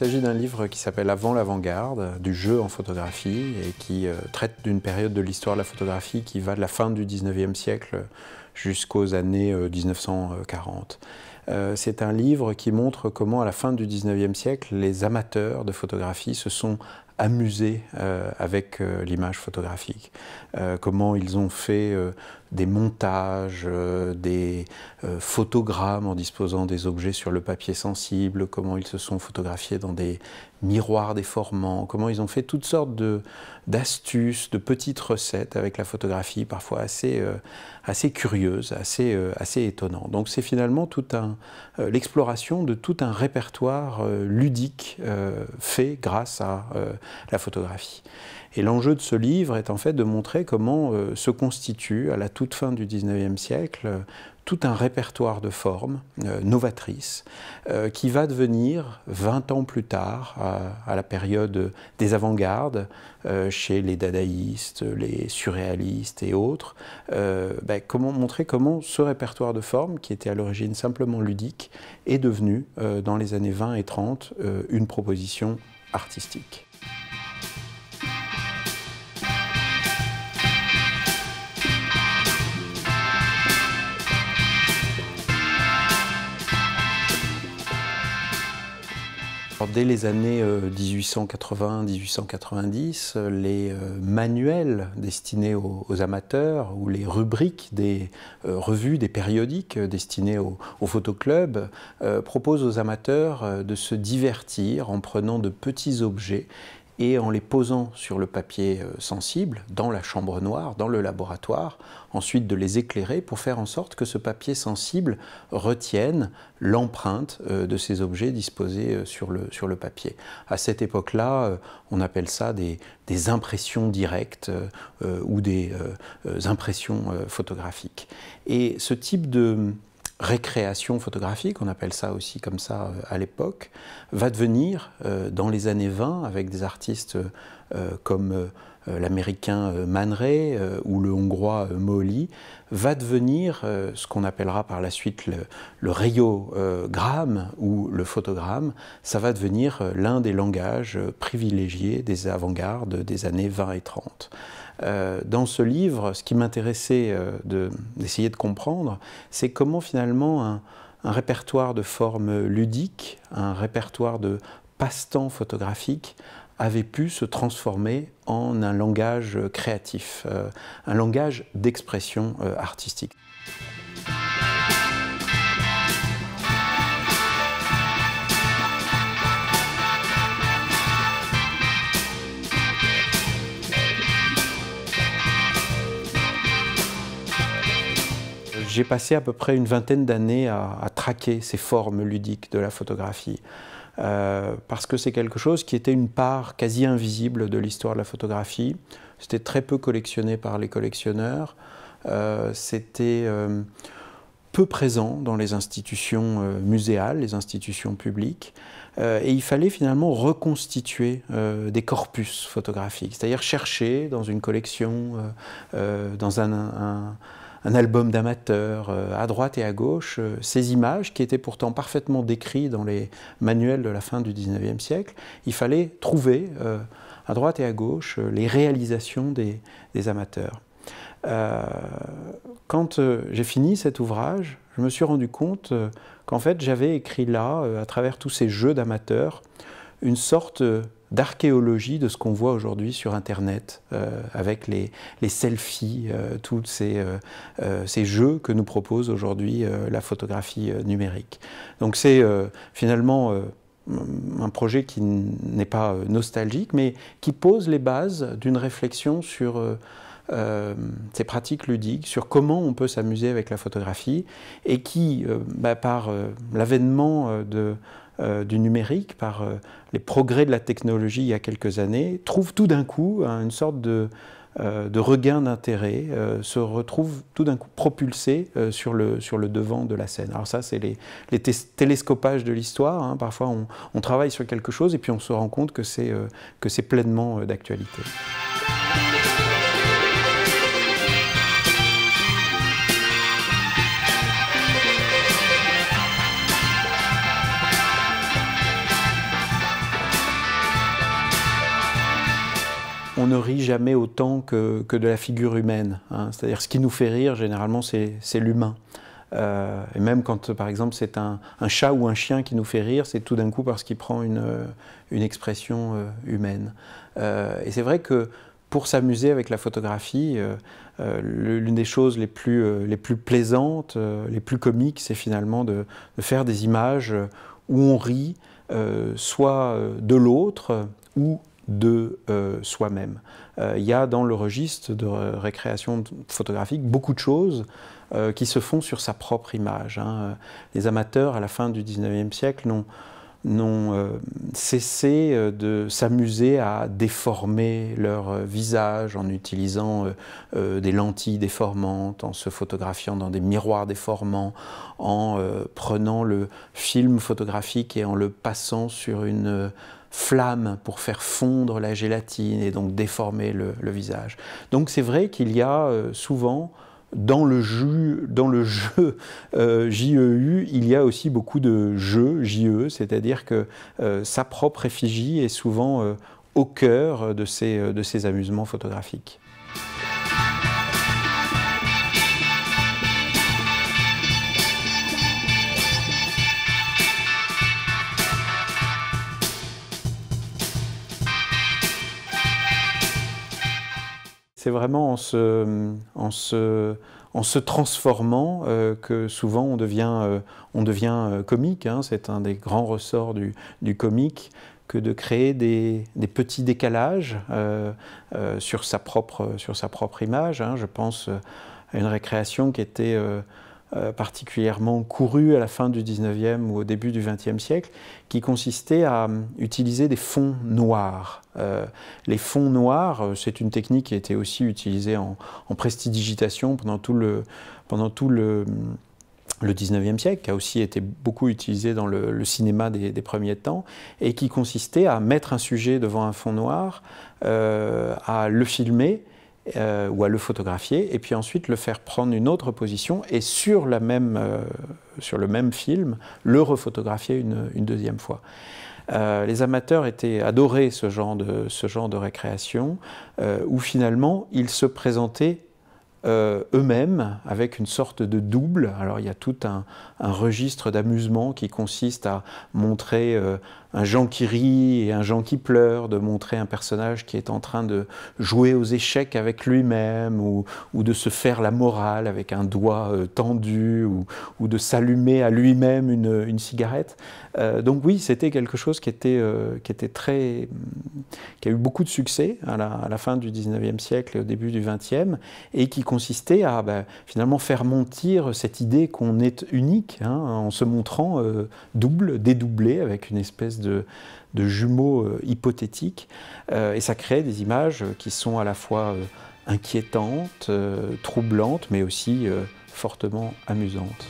Il s'agit d'un livre qui s'appelle Avant l'avant-garde, du jeu en photographie, et qui euh, traite d'une période de l'histoire de la photographie qui va de la fin du 19e siècle jusqu'aux années 1940. Euh, euh, c'est un livre qui montre comment, à la fin du 19e siècle, les amateurs de photographie se sont amusés euh, avec euh, l'image photographique. comment ils ont fait des montages, des photogrammes en disposant des objets sur le papier sensible, comment ils se sont photographiés dans des miroirs déformants, comment ils ont fait toutes sortes d'astuces, de, petites recettes avec la photographie, parfois assez, assez curieuses, assez, assez étonnantes. Donc c'est finalement tout un, euh, l'exploration de tout un répertoire euh, ludique euh, fait grâce à la photographie. Et l'enjeu de ce livre est en fait de montrer comment se constitue, à la toute fin du 19e siècle, tout un répertoire de formes euh, novatrices euh, qui va devenir, 20 ans plus tard, à, la période des avant-gardes, euh, chez les dadaïstes, les surréalistes et autres, bah, comment, montrer comment ce répertoire de formes, qui était à l'origine simplement ludique, est devenu, dans les années 20 et 30, une proposition artistique. dès les années 1880-1890, euh, euh, les euh, manuels destinés aux, amateurs ou les rubriques des revues, des périodiques destinés aux, aux photoclubs proposent aux amateurs de se divertir en prenant de petits objets et en les posant sur le papier euh, sensible, dans la chambre noire, dans le laboratoire, ensuite de les éclairer pour faire en sorte que ce papier sensible retienne l'empreinte euh, de ces objets disposés euh, sur le, sur le papier. À cette époque-là, on appelle ça des, impressions directes ou des impressions photographiques. Et ce type de, récréation photographique, on appelle ça aussi comme ça euh, à l'époque, va devenir euh, dans les années 20 avec des artistes euh, comme euh, l'américain euh, Man euh, ou le hongrois molly va devenir ce qu'on appellera par la suite le, le rayogramme ou le photogramme. Ça va devenir l'un des langages privilégiés des avant-gardes des années 20 et 30. dans ce livre, ce qui m'intéressait d'essayer de, comprendre, c'est comment finalement un, répertoire de formes ludiques, un répertoire de passe-temps photographique, avait pu se transformer en un langage créatif, euh, un langage d'expression euh, artistique. J'ai passé à peu près une vingtaine d'années à, traquer ces formes ludiques de la photographie, euh, parce que c'est quelque chose qui était une part quasi invisible de l'histoire de la photographie. C'était très peu collectionné par les collectionneurs. Euh, c'était euh, peu présent dans les institutions muséales, les institutions publiques. et il fallait finalement reconstituer des corpus photographiques, c'est-à-dire chercher dans une collection, dans un un album d'amateurs, euh, à droite et à gauche, euh, ces images qui étaient pourtant parfaitement décrites dans les manuels de la fin du 19e siècle, il fallait trouver euh, à droite et à gauche les réalisations des, amateurs. quand j'ai fini cet ouvrage, je me suis rendu compte qu'en fait j'avais écrit là, à travers tous ces jeux d'amateurs, une sorte d'archéologie de ce qu'on voit aujourd'hui sur Internet, euh, avec les, selfies, euh, tous ces, euh, ces, jeux que nous propose aujourd'hui la photographie numérique. Donc c'est finalement un projet qui n'est pas nostalgique, mais qui pose les bases d'une réflexion sur... ces pratiques ludiques, sur comment on peut s'amuser avec la photographie, et qui, bah, par l'avènement de euh, du numérique, par euh, les progrès de la technologie il y a quelques années, trouve tout d'un coup hein, une sorte de, euh, regain d'intérêt, se retrouve tout d'un coup propulsé sur, le, devant de la scène. Alors ça, c'est les, télescopages de l'histoire. Hein. Parfois, on, travaille sur quelque chose et puis on se rend compte que c'est pleinement d'actualité. on ne rit jamais autant que, que de la figure humaine. Hein. C'est-à-dire, ce qui nous fait rire, généralement, c'est l'humain. Euh, et même quand, par exemple, c'est un, chat ou un chien qui nous fait rire, c'est tout d'un coup parce qu'il prend une, euh, une expression euh, humaine. et c'est vrai que pour s'amuser avec la photographie, l'une des choses les plus, les plus plaisantes, les plus comiques, c'est finalement de, de, faire des images où on rit, soit de l'autre ou de euh, soi-même. Euh, il y a dans le registre de récréation photographique beaucoup de choses euh, qui se font sur sa propre image. Hein. Les amateurs, à la fin du 19e siècle, n'ont n'ont euh, cessé euh, de s'amuser à déformer leur euh, visage en utilisant des lentilles déformantes, en se photographiant dans des miroirs déformants, en prenant le film photographique et en le passant sur une flamme pour faire fondre la gélatine et donc déformer le visage. Donc c'est vrai qu'il y a souvent dans le jeu, dans euh, jeu il y a aussi beaucoup de jeux JE, e, c'est-à-dire que euh, sa propre effigie est souvent euh, au cœur de ses de amusements photographiques. c'est vraiment en se, en se transformant euh, que souvent on devient, euh, on devient euh, comique. Hein. c'est un des grands ressorts du, comique que de créer des, petits décalages sur, sa propre, sur sa propre image. Hein. Je pense à une récréation qui était euh, particulièrement couru à la fin du 19e ou au début du 20e siècle, qui consistait à hum, utiliser des fonds noirs. Euh, les fonds noirs, euh, c'est une technique qui a été aussi utilisée en, prestidigitation pendant tout le, pendant tout le, 19e hum, siècle, qui a aussi été beaucoup utilisée dans le, cinéma des, premiers temps, et qui consistait à mettre un sujet devant un fond noir, à le filmer, euh, ou à le photographier, et puis ensuite le faire prendre une autre position et sur, la même, euh, sur le même film, le refotographier une, une deuxième fois. Euh, les amateurs étaient adorés ce genre de, ce genre de récréation, où finalement ils se présentaient euh, eux-mêmes avec une sorte de double. Alors il y a tout un, registre d'amusement qui consiste à montrer euh, un Jean qui rit et un Jean qui pleure, de montrer un personnage qui est en train de jouer aux échecs avec lui-même ou, de se faire la morale avec un doigt euh, tendu ou, de s'allumer à lui-même une, cigarette. donc oui, c'était quelque chose qui était, qui était très... qui a eu beaucoup de succès à la, à la fin du 19e siècle et au début du 20e et qui consistait à bah, finalement faire mentir cette idée qu'on est unique hein, en se montrant euh, double, dédoublé avec une espèce de, de jumeau euh, hypothétique. Euh, et ça crée des images qui sont à la fois inquiétantes, troublantes, mais aussi fortement amusantes.